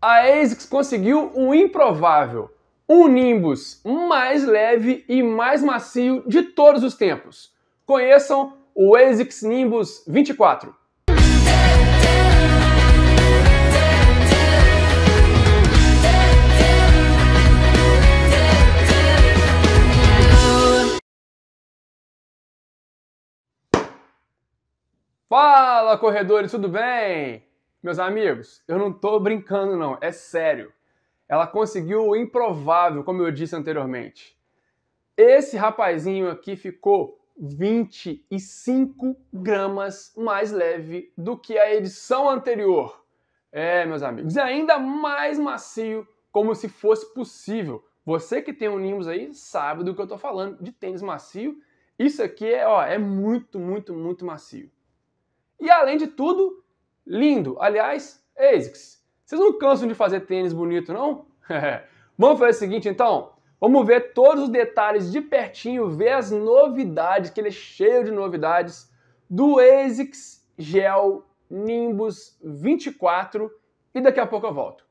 a ASICS conseguiu o improvável, um Nimbus mais leve e mais macio de todos os tempos. Conheçam o ASICS Nimbus 24. Fala corredores, tudo bem? Meus amigos, eu não tô brincando não, é sério. Ela conseguiu o improvável, como eu disse anteriormente. Esse rapazinho aqui ficou 25 gramas mais leve do que a edição anterior. É, meus amigos, e ainda mais macio, como se fosse possível. Você que tem um Nimbus aí sabe do que eu tô falando, de tênis macio. Isso aqui é, ó, é muito, muito, muito macio. E além de tudo, Lindo. Aliás, ASICS. Vocês não cansam de fazer tênis bonito, não? Vamos fazer o seguinte, então? Vamos ver todos os detalhes de pertinho, ver as novidades, que ele é cheio de novidades, do ASICS Gel Nimbus 24 e daqui a pouco eu volto.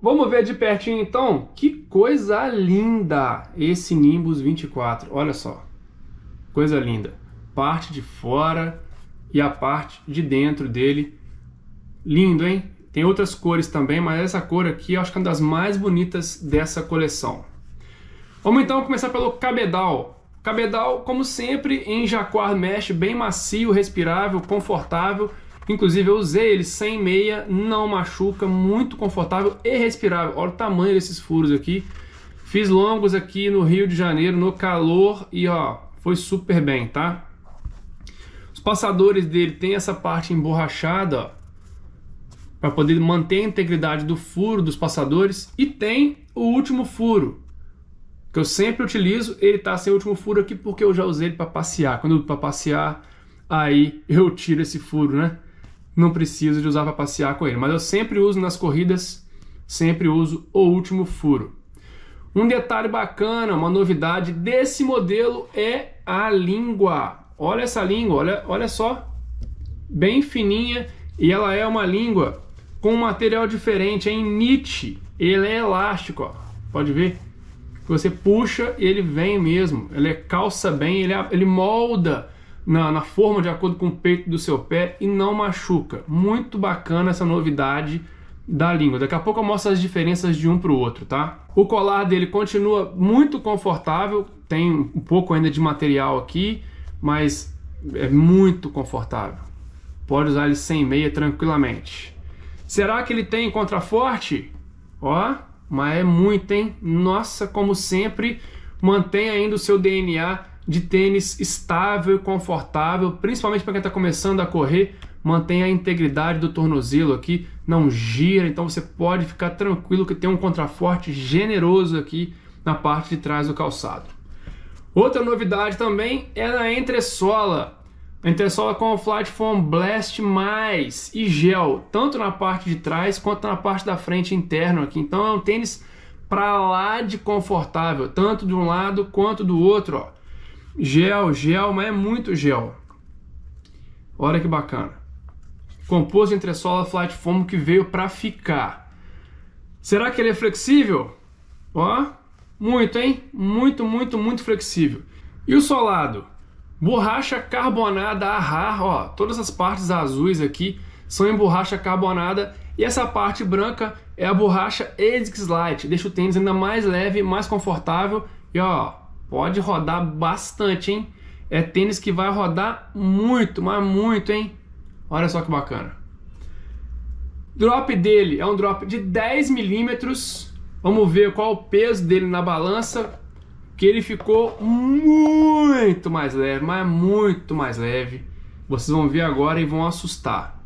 Vamos ver de pertinho então? Que coisa linda esse Nimbus 24, olha só. Coisa linda. Parte de fora, e a parte de dentro dele. Lindo, hein? Tem outras cores também, mas essa cor aqui eu acho que é uma das mais bonitas dessa coleção. Vamos então começar pelo cabedal. Cabedal, como sempre, em jaquard mesh, bem macio, respirável, confortável. Inclusive eu usei ele sem meia, não machuca, muito confortável e respirável. Olha o tamanho desses furos aqui. Fiz longos aqui no Rio de Janeiro, no calor e ó, foi super bem, tá? passadores dele tem essa parte emborrachada para poder manter a integridade do furo dos passadores e tem o último furo que eu sempre utilizo. Ele está sem o último furo aqui porque eu já usei ele para passear. Quando para passear, aí eu tiro esse furo, né? Não preciso de usar para passear com ele, mas eu sempre uso nas corridas, sempre uso o último furo. Um detalhe bacana, uma novidade desse modelo é a língua. Olha essa língua, olha, olha só. Bem fininha e ela é uma língua com um material diferente, é em Nietzsche. Ele é elástico, ó. pode ver. Você puxa e ele vem mesmo. Ele calça bem, ele, ele molda na, na forma de acordo com o peito do seu pé e não machuca. Muito bacana essa novidade da língua. Daqui a pouco eu mostro as diferenças de um para o outro, tá? O colar dele continua muito confortável, tem um pouco ainda de material aqui mas é muito confortável. Pode usar ele sem meia tranquilamente. Será que ele tem contraforte? Ó, mas é muito, hein? Nossa, como sempre, mantém ainda o seu DNA de tênis estável e confortável, principalmente para quem está começando a correr, mantém a integridade do tornozelo aqui, não gira, então você pode ficar tranquilo que tem um contraforte generoso aqui na parte de trás do calçado. Outra novidade também é na entressola. A entressola com o Flight Foam Blast mais e gel, tanto na parte de trás quanto na parte da frente interna aqui. Então é um tênis para lá de confortável, tanto de um lado quanto do outro, ó. Gel, gel, mas é muito gel. Olha que bacana. Composto entressola sola flat foam que veio para ficar. Será que ele é flexível? Ó, muito, hein? Muito, muito, muito flexível. E o solado? Borracha carbonada a rar, ó, todas as partes azuis aqui são em borracha carbonada e essa parte branca é a borracha ASICS Light, deixa o tênis ainda mais leve, mais confortável e ó, pode rodar bastante, hein? É tênis que vai rodar muito, mas muito, hein? Olha só que bacana. Drop dele é um drop de 10 milímetros Vamos ver qual o peso dele na balança, que ele ficou muito mais leve, mas muito mais leve. Vocês vão ver agora e vão assustar.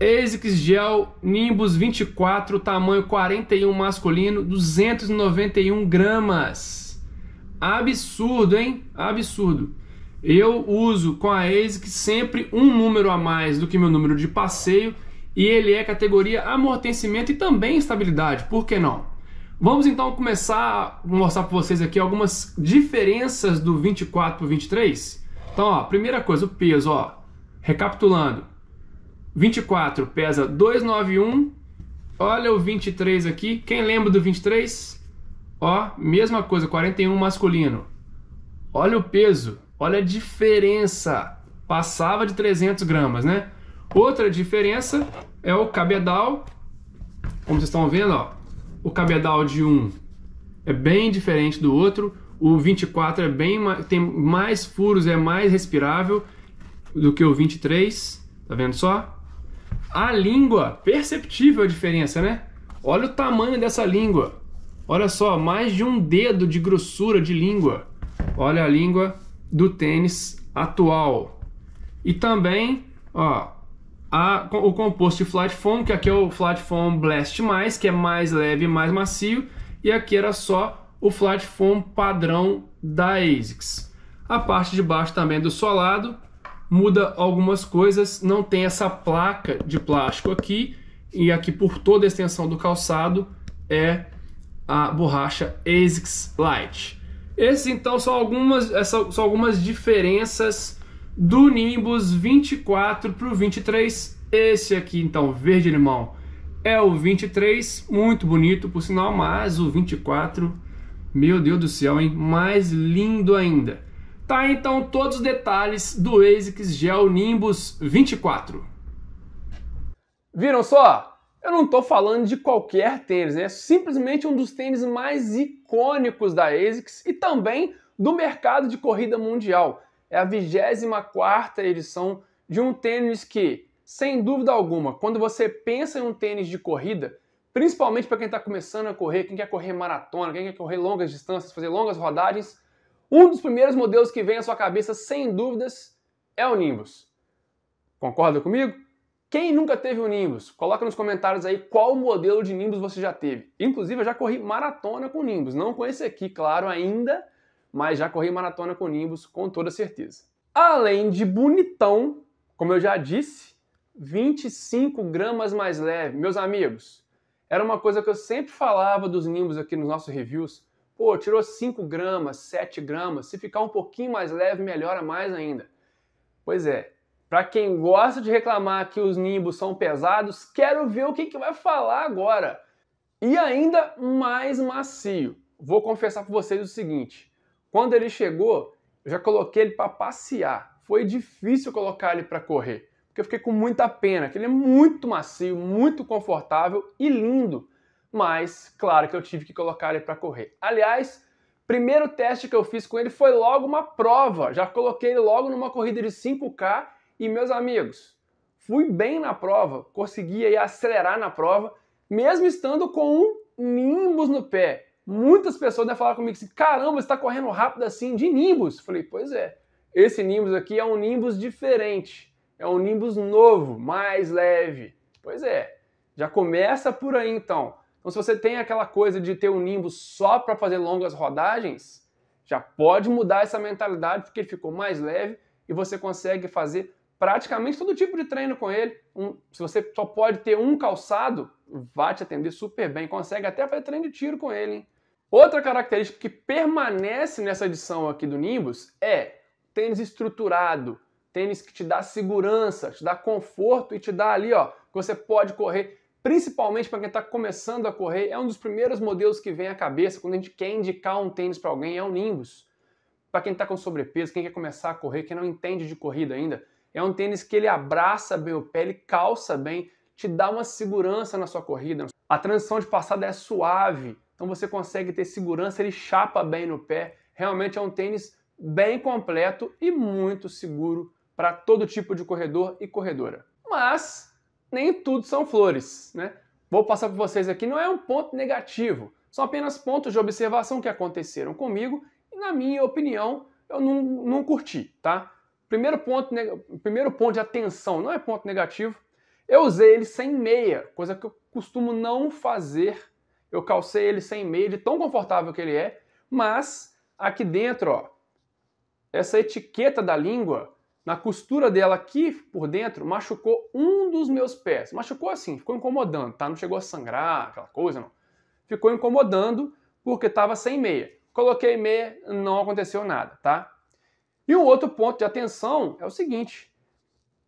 ASICS Gel Nimbus 24, tamanho 41 masculino, 291 gramas. Absurdo, hein? Absurdo. Eu uso com a ASICS sempre um número a mais do que meu número de passeio e ele é categoria amortecimento e também estabilidade, por que não? Vamos então começar a mostrar para vocês aqui algumas diferenças do 24 para o 23. Então, ó, primeira coisa, o peso, ó, recapitulando. 24 pesa 291, olha o 23 aqui. Quem lembra do 23? Ó, mesma coisa, 41 masculino. Olha o peso, olha a diferença. Passava de 300 gramas, né? Outra diferença é o cabedal. Como vocês estão vendo, ó, o cabedal de um é bem diferente do outro. O 24 é bem tem mais furos, é mais respirável do que o 23. Tá vendo só? A língua, perceptível a diferença, né? Olha o tamanho dessa língua. Olha só, mais de um dedo de grossura de língua. Olha a língua do tênis atual. E também, ó, a, o composto de flat foam, que aqui é o flat foam blast+, que é mais leve e mais macio, e aqui era só o flat foam padrão da ASICS. A parte de baixo também do solado muda algumas coisas, não tem essa placa de plástico aqui, e aqui por toda a extensão do calçado é a borracha ASICS Light. Esses então são algumas, eh, são algumas diferenças do Nimbus 24 para o 23. Esse aqui, então, verde limão, é o 23, muito bonito por sinal, mas o 24, meu Deus do céu, hein? Mais lindo ainda. Tá então todos os detalhes do ASICS Gel Nimbus 24. Viram só? Eu não estou falando de qualquer tênis, é simplesmente um dos tênis mais icônicos da ASICS e também do mercado de corrida mundial é a 24 edição de um tênis que, sem dúvida alguma, quando você pensa em um tênis de corrida, principalmente para quem está começando a correr, quem quer correr maratona, quem quer correr longas distâncias, fazer longas rodagens, um dos primeiros modelos que vem à sua cabeça, sem dúvidas, é o Nimbus. Concorda comigo? Quem nunca teve o Nimbus? Coloca nos comentários aí qual modelo de Nimbus você já teve. Inclusive, eu já corri maratona com Nimbus, não com esse aqui, claro, ainda, mas já corri maratona com Nimbus com toda certeza. Além de bonitão, como eu já disse, 25 gramas mais leve. Meus amigos, era uma coisa que eu sempre falava dos Nimbus aqui nos nossos reviews. Pô, tirou 5 gramas, 7 gramas, se ficar um pouquinho mais leve, melhora mais ainda. Pois é, para quem gosta de reclamar que os Nimbus são pesados, quero ver o que, que vai falar agora. E ainda mais macio. Vou confessar para vocês o seguinte: quando ele chegou, eu já coloquei ele para passear. Foi difícil colocar ele para correr, porque eu fiquei com muita pena, que ele é muito macio, muito confortável e lindo. Mas, claro que eu tive que colocar ele para correr. Aliás, primeiro teste que eu fiz com ele foi logo uma prova. Já coloquei ele logo numa corrida de 5K e, meus amigos, fui bem na prova, consegui aí acelerar na prova, mesmo estando com um nimbus no pé muitas pessoas né, falaram comigo assim: caramba, você está correndo rápido assim de Nimbus. Falei, pois é, esse Nimbus aqui é um Nimbus diferente, é um Nimbus novo, mais leve. Pois é, já começa por aí então. Então, se você tem aquela coisa de ter um Nimbus só para fazer longas rodagens, já pode mudar essa mentalidade porque ele ficou mais leve e você consegue fazer praticamente todo tipo de treino com ele. Um, se você só pode ter um calçado, vai te atender super bem. Consegue até fazer treino de tiro com ele. Hein? Outra característica que permanece nessa edição aqui do Nimbus é tênis estruturado, tênis que te dá segurança, te dá conforto e te dá ali, ó, que você pode correr. Principalmente para quem está começando a correr, é um dos primeiros modelos que vem à cabeça quando a gente quer indicar um tênis para alguém, é o Nimbus. Para quem está com sobrepeso, quem quer começar a correr, quem não entende de corrida ainda, é um tênis que ele abraça bem o pé, ele calça bem, te dá uma segurança na sua corrida. A transição de passada é suave, então você consegue ter segurança, ele chapa bem no pé. Realmente é um tênis bem completo e muito seguro para todo tipo de corredor e corredora. Mas nem tudo são flores, né? Vou passar para vocês aqui, não é um ponto negativo, são apenas pontos de observação que aconteceram comigo e, na minha opinião, eu não, não curti, tá? Primeiro ponto, primeiro ponto de atenção, não é ponto negativo. Eu usei ele sem meia, coisa que eu costumo não fazer. Eu calcei ele sem meia, de tão confortável que ele é, mas aqui dentro, ó, essa etiqueta da língua, na costura dela aqui por dentro, machucou um dos meus pés. Machucou assim, ficou incomodando, tá? Não chegou a sangrar, aquela coisa, não. Ficou incomodando porque estava sem meia. Coloquei meia, não aconteceu nada, tá? E um outro ponto de atenção é o seguinte: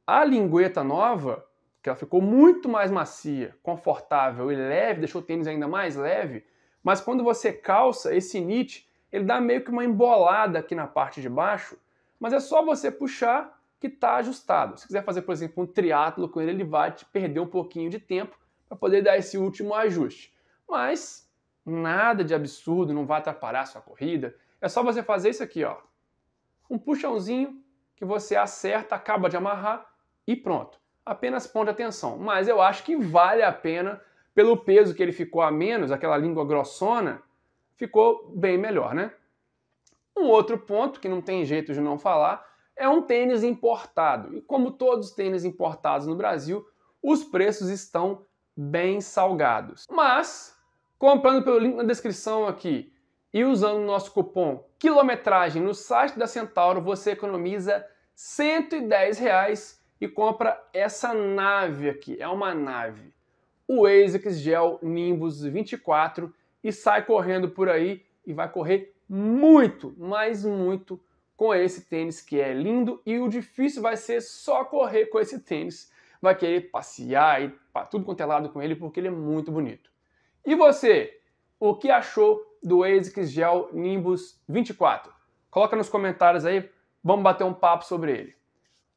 a lingueta nova, que ela ficou muito mais macia, confortável e leve, deixou o tênis ainda mais leve, mas quando você calça esse knit, ele dá meio que uma embolada aqui na parte de baixo, mas é só você puxar que está ajustado. Se quiser fazer, por exemplo, um triatlo com ele, ele vai te perder um pouquinho de tempo para poder dar esse último ajuste. Mas nada de absurdo, não vai atrapalhar a sua corrida. É só você fazer isso aqui, ó um puxãozinho que você acerta, acaba de amarrar e pronto. Apenas ponte atenção. Mas eu acho que vale a pena, pelo peso que ele ficou a menos, aquela língua grossona, ficou bem melhor, né? Um outro ponto que não tem jeito de não falar é um tênis importado. E como todos os tênis importados no Brasil, os preços estão bem salgados. Mas, comprando pelo link na descrição aqui e usando o nosso cupom quilometragem no site da Centauro, você economiza 110 reais e compra essa nave aqui. É uma nave. O ASICS Gel Nimbus 24 e sai correndo por aí e vai correr muito, mas muito com esse tênis que é lindo e o difícil vai ser só correr com esse tênis. Vai querer passear e tudo quanto é lado com ele porque ele é muito bonito. E você, o que achou do ASICS Gel Nimbus 24. Coloca nos comentários aí, vamos bater um papo sobre ele.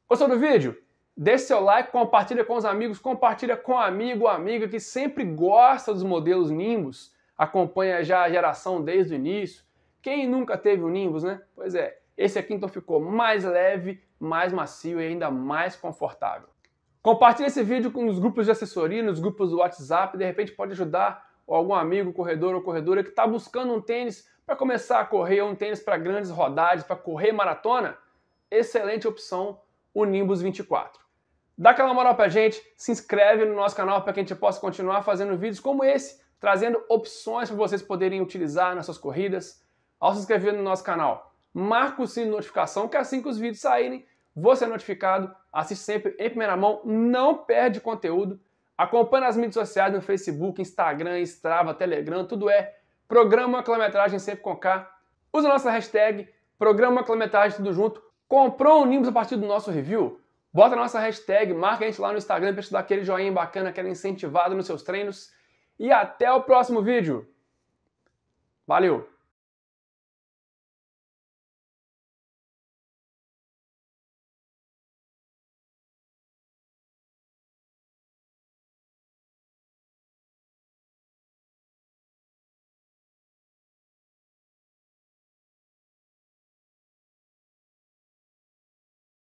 Gostou do vídeo? Deixe seu like, compartilha com os amigos, compartilha com amigo, amiga que sempre gosta dos modelos Nimbus, acompanha já a geração desde o início. Quem nunca teve um Nimbus, né? Pois é, esse aqui então ficou mais leve, mais macio e ainda mais confortável. Compartilhe esse vídeo com os grupos de assessoria, nos grupos do WhatsApp, de repente pode ajudar ou algum amigo corredor ou corredora que está buscando um tênis para começar a correr, ou um tênis para grandes rodadas, para correr maratona, excelente opção o Nimbus 24. Dá aquela moral a gente, se inscreve no nosso canal para que a gente possa continuar fazendo vídeos como esse, trazendo opções para vocês poderem utilizar nas suas corridas. Ao se inscrever no nosso canal, marca o sino de notificação que assim que os vídeos saírem, você é notificado, assiste sempre em primeira mão, não perde conteúdo Acompanhe nas mídias sociais no Facebook, Instagram, Strava, Telegram, tudo é Programa Quilometragem Sempre com K. Usa a nossa hashtag Programa Quilometragem Tudo Junto. Comprou um Nimbus a partir do nosso review? Bota a nossa hashtag, marca a gente lá no Instagram para te dar aquele joinha bacana, aquela incentivada nos seus treinos. E até o próximo vídeo. Valeu!